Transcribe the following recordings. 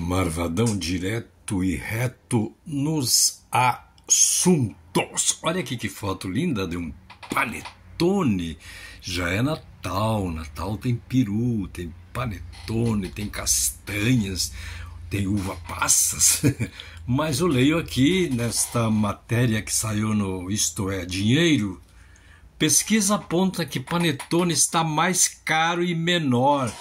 Marvadão direto e reto nos assuntos. Olha aqui que foto linda de um panetone. Já é Natal, Natal tem peru, tem panetone, tem castanhas, tem uva passas. Mas eu leio aqui nesta matéria que saiu no Isto é Dinheiro, Pesquisa aponta que panetone está mais caro e menor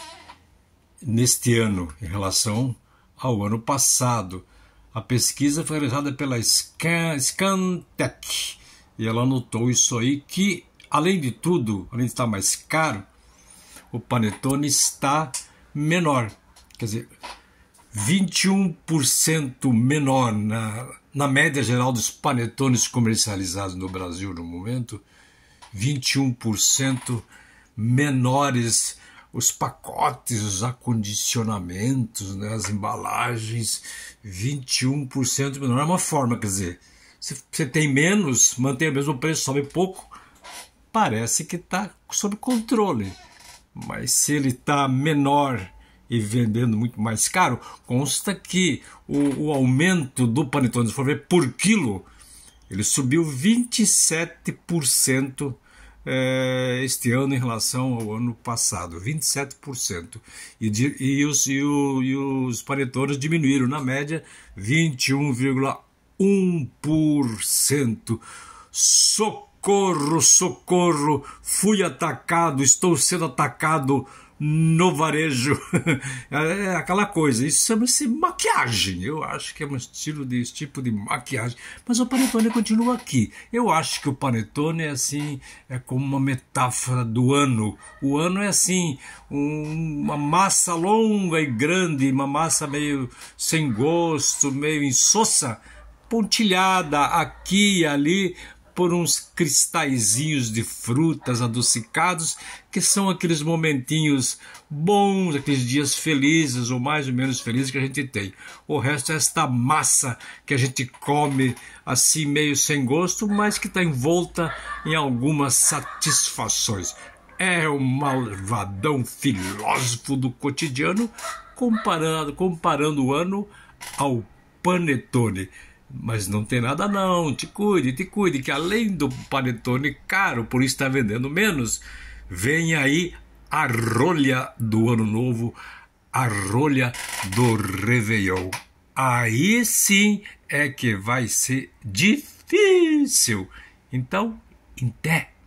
neste ano em relação ao ano passado. A pesquisa foi realizada pela Scan, Scantec e ela notou isso aí que, além de tudo, além de estar mais caro, o panetone está menor, quer dizer, 21% menor na, na média geral dos panetones comercializados no Brasil no momento, 21% menores os pacotes, os acondicionamentos, né, as embalagens, 21% menor. É uma forma, quer dizer, se você tem menos, mantém o mesmo preço, sobe pouco, parece que está sob controle. Mas se ele está menor e vendendo muito mais caro, consta que o, o aumento do panetone, se for ver por quilo, ele subiu 27% é, este ano em relação ao ano passado, 27%. E, de, e, os, e, o, e os panetones diminuíram, na média, 21,1%. Socorro, socorro, fui atacado, estou sendo atacado no varejo. É, é aquela coisa. Isso chama-se maquiagem. Eu acho que é um estilo de tipo de maquiagem. Mas o panetone continua aqui. Eu acho que o panetone é assim, é como uma metáfora do ano. O ano é assim, um, uma massa longa e grande, uma massa meio sem gosto, meio insossa pontilhada aqui e ali, por uns cristalzinhos de frutas adocicados, que são aqueles momentinhos bons, aqueles dias felizes ou mais ou menos felizes que a gente tem. O resto é esta massa que a gente come assim meio sem gosto, mas que está envolta em algumas satisfações. É um malvadão filósofo do cotidiano comparando, comparando o ano ao panetone. Mas não tem nada não, te cuide, te cuide, que além do panetone caro, por estar vendendo menos, vem aí a rolha do ano novo, a rolha do Réveillon. Aí sim é que vai ser difícil. Então, em